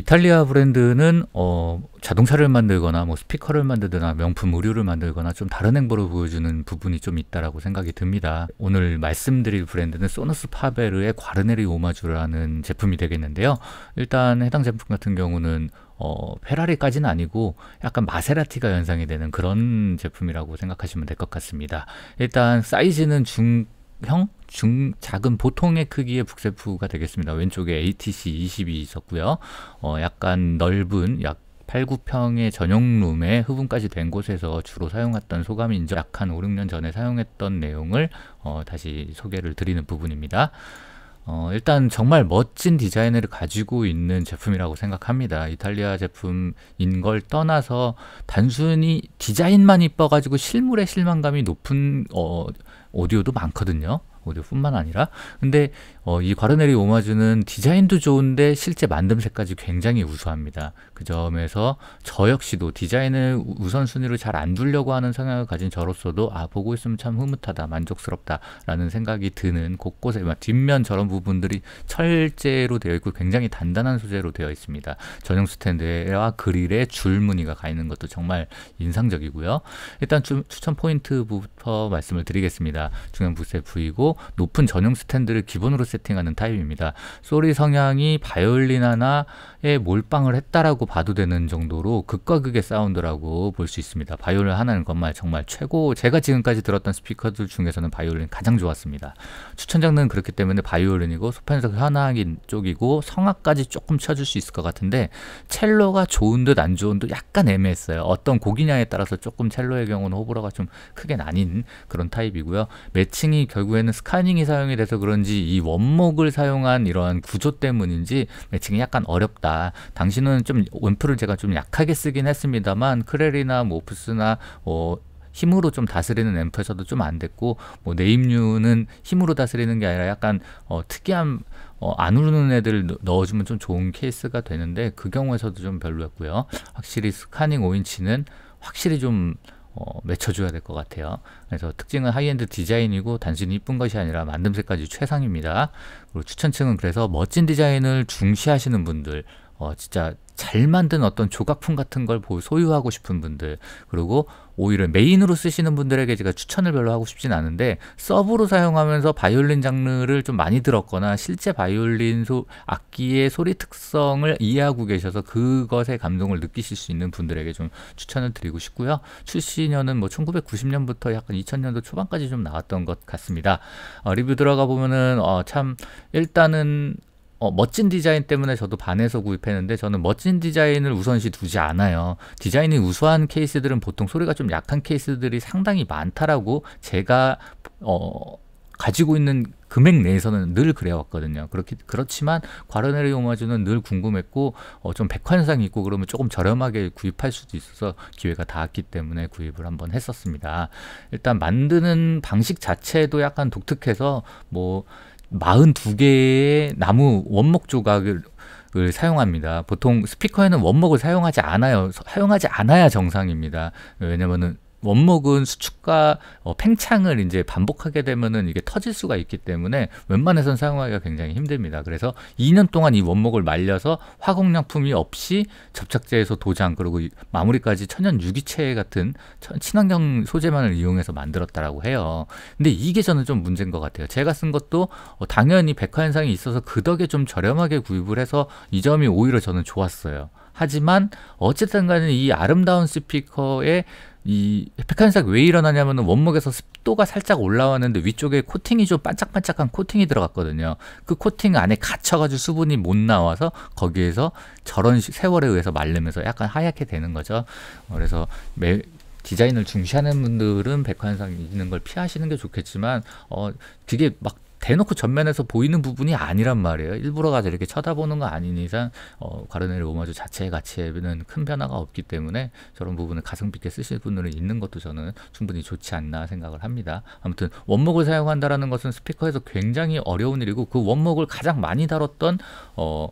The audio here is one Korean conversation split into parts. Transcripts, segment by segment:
이탈리아 브랜드는 어, 자동차를 만들거나 뭐 스피커를 만들거나 명품 의류를 만들거나 좀 다른 행보를 보여주는 부분이 좀 있다라고 생각이 듭니다. 오늘 말씀드릴 브랜드는 소너스 파베르의 과르네리 오마주라는 제품이 되겠는데요. 일단 해당 제품 같은 경우는 어, 페라리까지는 아니고 약간 마세라티가 연상이 되는 그런 제품이라고 생각하시면 될 것 같습니다. 일단 사이즈는 중형 중 작은 보통의 크기의 북세프가 되겠습니다. 왼쪽에 ATC 20이 있었고요. 어, 약간 넓은 약 8, 9평의 전용룸에 흡음까지 된 곳에서 주로 사용했던 소감인지 약한 5, 6년 전에 사용했던 내용을 어, 다시 소개를 드리는 부분입니다. 어, 일단 정말 멋진 디자인을 가지고 있는 제품이라고 생각합니다. 이탈리아 제품인 걸 떠나서 단순히 디자인만 이뻐가지고 실물의 실망감이 높은 어, 오디오도 많거든요. 오디오뿐만 아니라 근데 어, 이 과르넬리 오마주는 디자인도 좋은데 실제 만듦새까지 굉장히 우수합니다. 그 점에서 저 역시도 디자인을 우선순위로 잘 안 두려고 하는 성향을 가진 저로서도 아 보고 있으면 참 흐뭇하다 만족스럽다라는 생각이 드는 곳곳에 막 뒷면 저런 부분들이 철제로 되어 있고 굉장히 단단한 소재로 되어 있습니다. 전용 스탠드와 그릴에 줄 무늬가 가 있는 것도 정말 인상적이고요. 일단 추천 포인트부터 말씀을 드리겠습니다. 중앙 부스의 부위고 높은 전용 스탠드를 기본으로 세팅하는 타입입니다. 소리 성향이 바이올린 하나에 몰빵을 했다라고 봐도 되는 정도로 극과 극의 사운드라고 볼 수 있습니다. 바이올린 하나는 정말 정말 최고 제가 지금까지 들었던 스피커들 중에서는 바이올린 가장 좋았습니다. 추천 장르는 그렇기 때문에 바이올린이고 소편석 현악인 쪽이고 성악까지 조금 쳐줄 수 있을 것 같은데 첼로가 좋은 듯 안 좋은 듯 약간 애매했어요. 어떤 곡이냐에 따라서 조금 첼로의 경우는 호불호가 좀 크게 나뉜 그런 타입이고요. 매칭이 결국에는 스카닝이 사용이 돼서 그런지 이 원목을 사용한 이러한 구조 때문인지 매칭이 약간 어렵다. 당신은 좀 원프를 제가 좀 약하게 쓰긴 했습니다만 크렐이나 모프스나 뭐, 뭐 힘으로 좀 다스리는 앰프에서도 좀 안 됐고 뭐 네임류는 힘으로 다스리는 게 아니라 약간 어, 특이한 어, 안 우르는 애들 넣어주면 좀 좋은 케이스가 되는데 그 경우에서도 좀 별로였고요. 확실히 스카닝 5인치는 확실히 좀 어, 맺혀줘야 될 것 같아요. 그래서 특징은 하이엔드 디자인이고 단순히 이쁜 것이 아니라 만듦새까지 최상입니다. 그리고 추천층은 그래서 멋진 디자인을 중시하시는 분들 어, 진짜 잘 만든 어떤 조각품 같은 걸 소유하고 싶은 분들 그리고 오히려 메인으로 쓰시는 분들에게 제가 추천을 별로 하고 싶진 않은데 서브로 사용하면서 바이올린 장르를 좀 많이 들었거나 실제 바이올린 소, 악기의 소리 특성을 이해하고 계셔서 그것의 감동을 느끼실 수 있는 분들에게 좀 추천을 드리고 싶고요 출시년은 뭐 1990년부터 약간 2000년도 초반까지 좀 나왔던 것 같습니다 어, 리뷰 들어가 보면은 어, 참 일단은 어, 멋진 디자인 때문에 저도 반해서 구입했는데 저는 멋진 디자인을 우선시 두지 않아요. 디자인이 우수한 케이스들은 보통 소리가 좀 약한 케이스들이 상당히 많다라고 제가 어, 가지고 있는 금액 내에서는 늘 그래왔거든요. 그렇기, 그렇지만 과르네르 오마주는 늘 궁금했고 어, 좀 백환상 화 있고 그러면 조금 저렴하게 구입할 수도 있어서 기회가 닿았기 때문에 구입을 한번 했었습니다. 일단 만드는 방식 자체도 약간 독특해서 뭐 42개의 나무 원목 조각을 사용합니다. 보통 스피커에는 원목을 사용하지 않아요. 사용하지 않아야 정상입니다. 왜냐면은 원목은 수축과 어, 팽창을 이제 반복하게 되면은 이게 터질 수가 있기 때문에 웬만해선 사용하기가 굉장히 힘듭니다. 그래서 2년 동안 이 원목을 말려서 화공약품이 없이 접착제에서 도장 그리고 마무리까지 천연 유기체 같은 친환경 소재만을 이용해서 만들었다라고 해요. 근데 이게 저는 좀 문제인 것 같아요. 제가 쓴 것도 어, 당연히 백화 현상이 있어서 그 덕에 좀 저렴하게 구입을 해서 이 점이 오히려 저는 좋았어요. 하지만 어쨌든 간에 이 아름다운 스피커에 이 팩한색 왜 일어나냐면은 원목에서 습도가 살짝 올라왔는데 위쪽에 코팅이 좀 반짝반짝한 코팅이 들어갔거든요. 그 코팅 안에 갇혀가지고 수분이 못 나와서 거기에서 저런 세월에 의해서 말르면서 약간 하얗게 되는 거죠. 어, 그래서 매, 디자인을 중시하는 분들은 백화현상 있는 걸 피하시는 게 좋겠지만 어, 되게 막 대놓고 전면에서 보이는 부분이 아니란 말이에요. 일부러 가서 이렇게 쳐다보는 거 아닌 이상 어, 과르네르 오마주 자체의 가치에는 큰 변화가 없기 때문에 저런 부분을 가성 비게 있 쓰실 분들은 있는 것도 저는 충분히 좋지 않나 생각을 합니다. 아무튼 원목을 사용한다라는 것은 스피커에서 굉장히 어려운 일이고 그 원목을 가장 많이 다뤘던 어,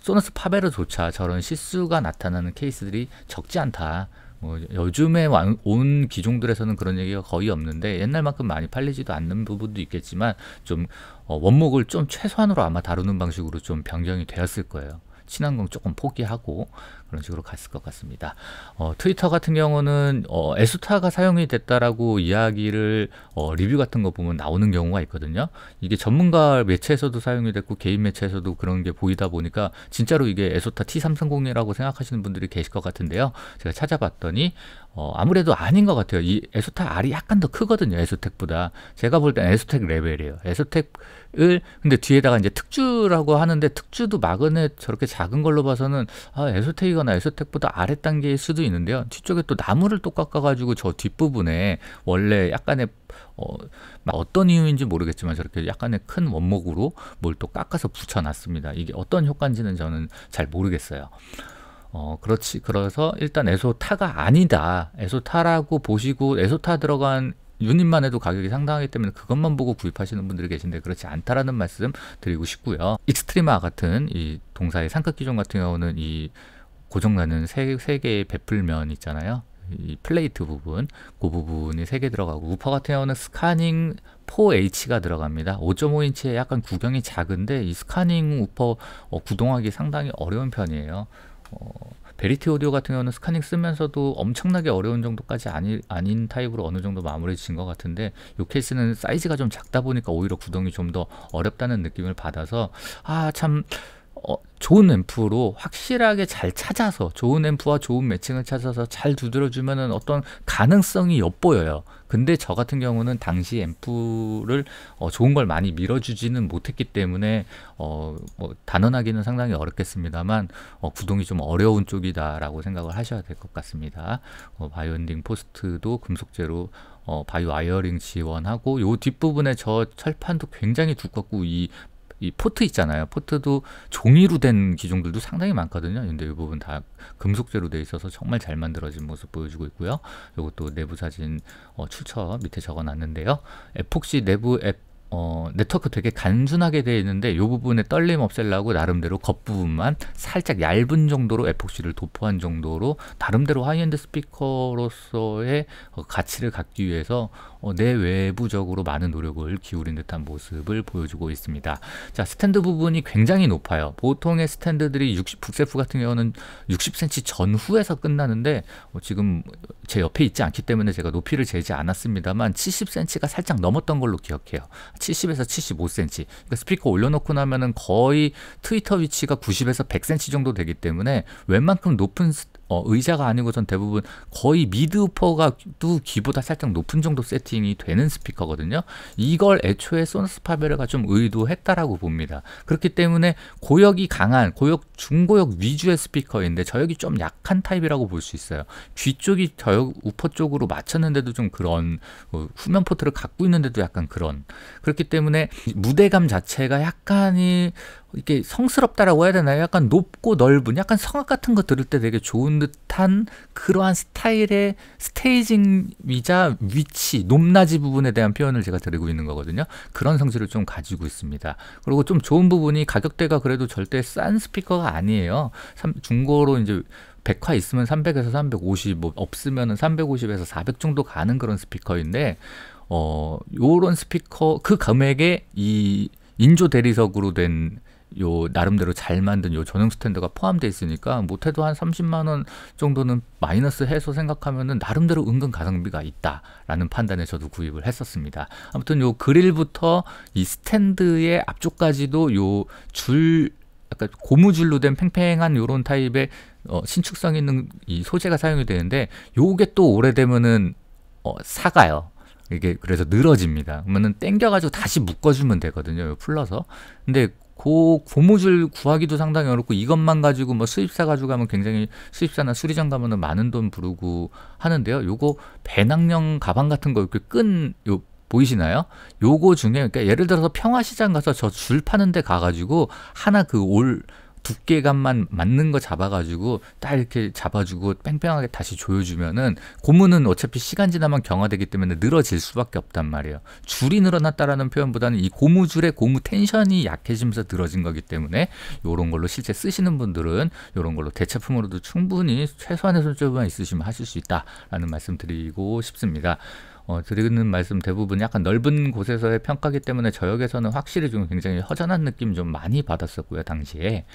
소너스 파베르조차 저런 실수가 나타나는 케이스들이 적지 않다. 뭐 요즘에 온 기종들에서는 그런 얘기가 거의 없는데 옛날만큼 많이 팔리지도 않는 부분도 있겠지만 좀 어, 원목을 좀 최소한으로 아마 다루는 방식으로 좀 변경이 되었을 거예요. 친환경 조금 포기하고 그런 식으로 갔을 것 같습니다. 어, 트위터 같은 경우는 어, 에수타가 사용이 됐다라고 이야기를 어, 리뷰 같은 거 보면 나오는 경우가 있거든요. 이게 전문가 매체에서도 사용이 됐고 개인 매체에서도 그런 게 보이다 보니까 진짜로 이게 에소타 T330이라고 생각하시는 분들이 계실 것 같은데요. 제가 찾아봤더니 어, 아무래도 아닌 것 같아요. 이 에소타 R이 약간 더 크거든요. 에소텍보다. 제가 볼 땐 에소텍 레벨이에요. 에소텍을 근데 뒤에다가 이제 특주라고 하는데 특주도 마그넷 저렇게 작은 걸로 봐서는 아, 에소텍이 깎이거나 S택보다 아래 단계일 수도 있는데요. 뒤쪽에 또 나무를 또 깎아가지고 저 뒷부분에 원래 약간의 어, 어떤 이유인지 모르겠지만 저렇게 약간의 큰 원목으로 뭘 또 깎아서 붙여놨습니다. 이게 어떤 효과인지는 저는 잘 모르겠어요. 어, 그렇지. 그래서 일단 에소타가 아니다. 에소타라고 보시고 에소타 들어간 유닛만 해도 가격이 상당하기 때문에 그것만 보고 구입하시는 분들이 계신데 그렇지 않다라는 말씀 드리고 싶고요. 익스트리마 같은 이 동사의 상급기종 같은 경우는 이 고정나는 세, 개의 베풀면 있잖아요. 이 플레이트 부분, 그 부분이 세 개 들어가고 우퍼 같은 경우는 스카닝 4H가 들어갑니다. 5.5인치에 약간 구경이 작은데 이 스카닝 우퍼 어, 구동하기 상당히 어려운 편이에요. 어, 베리티 오디오 같은 경우는 스카닝 쓰면서도 엄청나게 어려운 정도까지 아니, 아닌 타입으로 어느 정도 마무리 진것 같은데 이 케이스는 사이즈가 좀 작다 보니까 오히려 구동이 좀 더 어렵다는 느낌을 받아서 아참 어, 좋은 앰프로 확실하게 잘 찾아서 좋은 앰프와 좋은 매칭을 찾아서 잘두드려주면 어떤 가능성이 엿보여요. 근데 저 같은 경우는 당시 앰프를 어, 좋은 걸 많이 밀어주지는 못했기 때문에 어, 뭐 단언하기는 상당히 어렵겠습니다만 어, 구동이 좀 어려운 쪽이다라고 생각을 하셔야 될 것 같습니다. 어, 바이온딩 포스트도 금속재로 어, 바이 와이어링 지원하고 요 뒷부분에 저 철판도 굉장히 두껍고 이이 포트 있잖아요. 포트도 종이로 된 기종들도 상당히 많거든요. 근데 이 부분 다 금속재로 되어 있어서 정말 잘 만들어진 모습 보여주고 있고요. 이것도 내부 사진 어, 출처 밑에 적어놨는데요. 에폭시 내부 앱 어, 네트워크 되게 간순하게 되어 있는데 이 부분에 떨림 없애려고 나름대로 겉부분만 살짝 얇은 정도로 에폭시를 도포한 정도로 나름대로 하이엔드 스피커로서의 어, 가치를 갖기 위해서 어, 내외부적으로 많은 노력을 기울인 듯한 모습을 보여주고 있습니다. 자 스탠드 부분이 굉장히 높아요. 보통의 스탠드들이 60, 북세프 같은 경우는 60cm 전후에서 끝나는데 어, 지금 제 옆에 있지 않기 때문에 제가 높이를 재지 않았습니다만 70cm가 살짝 넘었던 걸로 기억해요. 70에서 75cm. 그러니까 스피커 올려놓고 나면은 거의 트위터 위치가 90에서 100cm 정도 되기 때문에 웬만큼 높은 어, 의자가 아니고 전 대부분 거의 미드우퍼가 또 귀보다 살짝 높은 정도 세팅이 되는 스피커거든요. 이걸 애초에 소너스 파베르가 좀 의도했다라고 봅니다. 그렇기 때문에 고역이 강한 고역 중고역 위주의 스피커인데 저역이 좀 약한 타입이라고 볼 수 있어요. 귀 쪽이 저역 우퍼 쪽으로 맞췄는데도 좀 그런 어, 후면 포트를 갖고 있는데도 약간 그런 그렇기 때문에 무대감 자체가 약간이 이게 렇 성스럽다라고 해야 되나요? 약간 높고 넓은, 약간 성악 같은 거 들을 때 되게 좋은 듯한 그러한 스타일의 스테이징이자 위치, 높낮이 부분에 대한 표현을 제가 드리고 있는 거거든요. 그런 성질을 좀 가지고 있습니다. 그리고 좀 좋은 부분이 가격대가 그래도 절대 싼 스피커가 아니에요. 중고로 이제 백화 있으면 300에서 350, 뭐없으면 350에서 400 정도 가는 그런 스피커인데 어, 요런 스피커 그 금액에 이 인조 대리석으로 된요 나름대로 잘 만든 요 전용 스탠드가 포함되어 있으니까 못해도 한 30만 원 정도는 마이너스 해서 생각하면은 나름대로 은근 가성비가 있다라는 판단에 저도 구입을 했었습니다. 아무튼 요 그릴부터 이 스탠드의 앞쪽까지도 요 줄 약간 고무줄로 된 팽팽한 요런 타입의 어, 신축성 있는 이 소재가 사용이 되는데 요게 또 오래되면은 어, 사가요. 이게 그래서 늘어집니다. 그러면은 땡겨가지고 다시 묶어주면 되거든요. 풀러서. 근데 그 고무줄 구하기도 상당히 어렵고 이것만 가지고 뭐 수입사 가지고 가면 굉장히 수입사나 수리장 가면은 많은 돈 부르고 하는데요. 요거 배낭형 가방 같은 거 이렇게 끈 요 보이시나요? 요거 중에 그러니까 예를 들어서 평화시장 가서 저 줄 파는 데 가가지고 하나 그올 두께감만 맞는 거 잡아가지고 딱 이렇게 잡아주고 뺑뺑하게 다시 조여주면은 고무는 어차피 시간 지나면 경화되기 때문에 늘어질 수밖에 없단 말이에요. 줄이 늘어났다라는 표현보다는 이 고무줄의 고무 텐션이 약해지면서 늘어진 거기 때문에 이런 걸로 실제 쓰시는 분들은 이런 걸로 대체품으로도 충분히 최소한의 손재만 있으시면 하실 수 있다라는 말씀 드리고 싶습니다. 어, 드리는 말씀 대부분 약간 넓은 곳에서의 평가기 때문에 저역에서는 확실히 좀 굉장히 허전한 느낌 좀 많이 받았었고요 당시에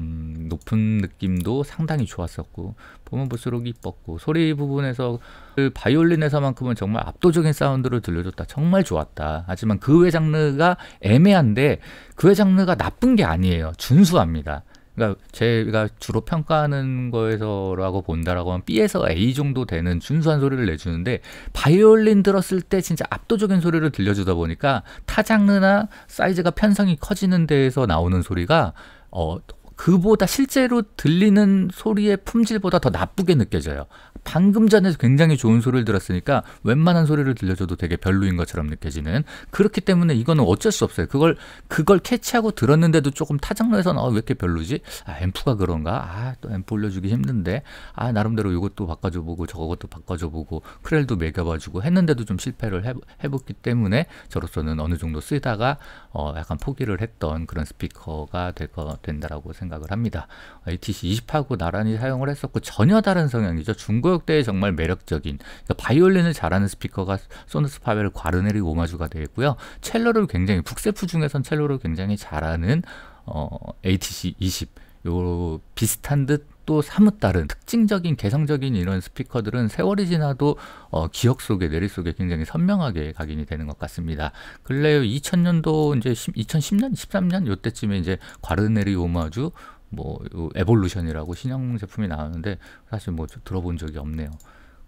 음, 높은 느낌도 상당히 좋았었고 보면 볼수록 이뻤고 소리 부분에서 그 바이올린에서만큼은 정말 압도적인 사운드를 들려줬다 정말 좋았다 하지만 그 외 장르가 애매한데 그 외 장르가 나쁜 게 아니에요 준수합니다 그러니까 제가 주로 평가하는 거에서라고 본다라고 하면 B에서 A 정도 되는 준수한 소리를 내주는데 바이올린 들었을 때 진짜 압도적인 소리를 들려주다 보니까 타 장르나 사이즈가 편성이 커지는 데에서 나오는 소리가 어, 그보다 실제로 들리는 소리의 품질보다 더 나쁘게 느껴져요. 방금 전에 굉장히 좋은 소리를 들었으니까 웬만한 소리를 들려줘도 되게 별로인 것처럼 느껴지는 그렇기 때문에 이거는 어쩔 수 없어요. 그걸 그걸 캐치하고 들었는데도 조금 타장로에서는 어, 아, 왜 이렇게 별로지? 아, 앰프가 그런가? 아, 또 앰프 올려주기 힘든데. 아, 나름대로 이것도 바꿔줘 보고 저것도 바꿔줘 보고 크렐도 매겨봐 주고 했는데도 좀 실패를 해, 해봤기 때문에 저로서는 어느 정도 쓰다가 어, 약간 포기를 했던 그런 스피커가 될 거 된다라고 생각합니다. 생각을 합니다. ATC 20하고 나란히 사용을 했었고 전혀 다른 성향이죠. 중고역대에 정말 매력적인 그러니까 바이올린을 잘하는 스피커가 소너스 파벨 과르네리 오마주가 되고요 첼로를 굉장히 북세프 중에선 첼로를 굉장히 잘하는 어, ATC 20 요 비슷한 듯또 사뭇 다른 특징적인 개성적인 이런 스피커들은 세월이 지나도 어, 기억 속에 뇌리 속에 굉장히 선명하게 각인이 되는 것 같습니다. 근래 2000년도 이제 10, 2010년 13년 요때쯤에 이제 과르네리 오마주 뭐 에볼루션이라고 신형 제품이 나왔는데 사실 뭐 들어본 적이 없네요.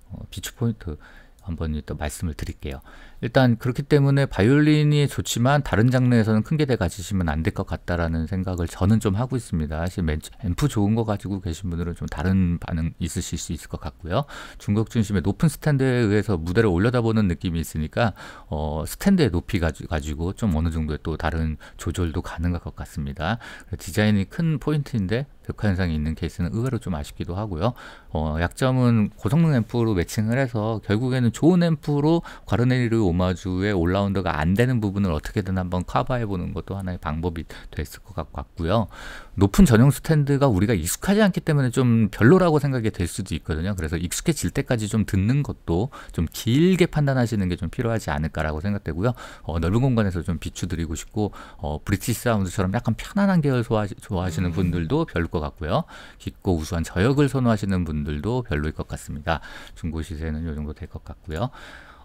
어, 비추 포인트 한번 또 말씀을 드릴게요. 일단 그렇기 때문에 바이올린이 좋지만 다른 장르에서는 큰 기대 가지시면 안 될 것 같다라는 생각을 저는 좀 하고 있습니다. 사실 앰프 좋은 거 가지고 계신 분들은 좀 다른 반응 있으실 수 있을 것 같고요. 중국 중심의 높은 스탠드에 의해서 무대를 올려다보는 느낌이 있으니까 어, 스탠드의 높이 가지고 좀 어느 정도의 또 다른 조절도 가능할 것 같습니다. 디자인이 큰 포인트인데 벽화 현상이 있는 케이스는 의외로 좀 아쉽기도 하고요. 어, 약점은 고성능 앰프로 매칭을 해서 결국에는 좋은 앰프로 과르네리를 오마주의 올라운더가 안 되는 부분을 어떻게든 한번 커버해 보는 것도 하나의 방법이 됐을 것 같고요. 높은 전용 스탠드가 우리가 익숙하지 않기 때문에 좀 별로라고 생각이 될 수도 있거든요. 그래서 익숙해질 때까지 좀 듣는 것도 좀 길게 판단하시는 게 좀 필요하지 않을까라고 생각되고요. 어, 넓은 공간에서 좀 비추드리고 싶고 어, 브리티시 사운드처럼 약간 편안한 계열 좋아하시는 분들도 별일 것 같고요. 깊고 우수한 저역을 선호하시는 분들도 별로일 것 같습니다. 중고 시세는 요 정도 될 것 같고요.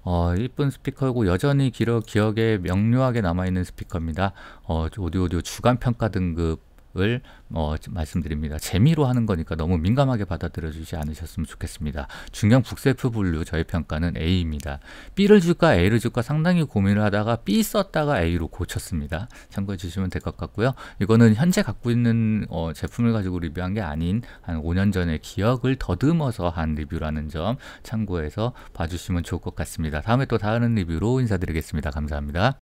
어, 이쁜 스피커고 여전히 기러, 기억에 명료하게 남아있는 스피커입니다. 어, 오디오디오 주간평가 등급 을 어, 말씀드립니다. 재미로 하는 거니까 너무 민감하게 받아들여 주지 않으셨으면 좋겠습니다. 중형 북세프 분류 저희 평가는 A입니다. B를 줄까 A를 줄까 상당히 고민을 하다가 B 썼다가 A로 고쳤습니다. 참고해 주시면 될 것 같고요. 이거는 현재 갖고 있는 어, 제품을 가지고 리뷰한 게 아닌 한 5년 전의 기억을 더듬어서 한 리뷰라는 점 참고해서 봐주시면 좋을 것 같습니다. 다음에 또 다른 리뷰로 인사드리겠습니다. 감사합니다.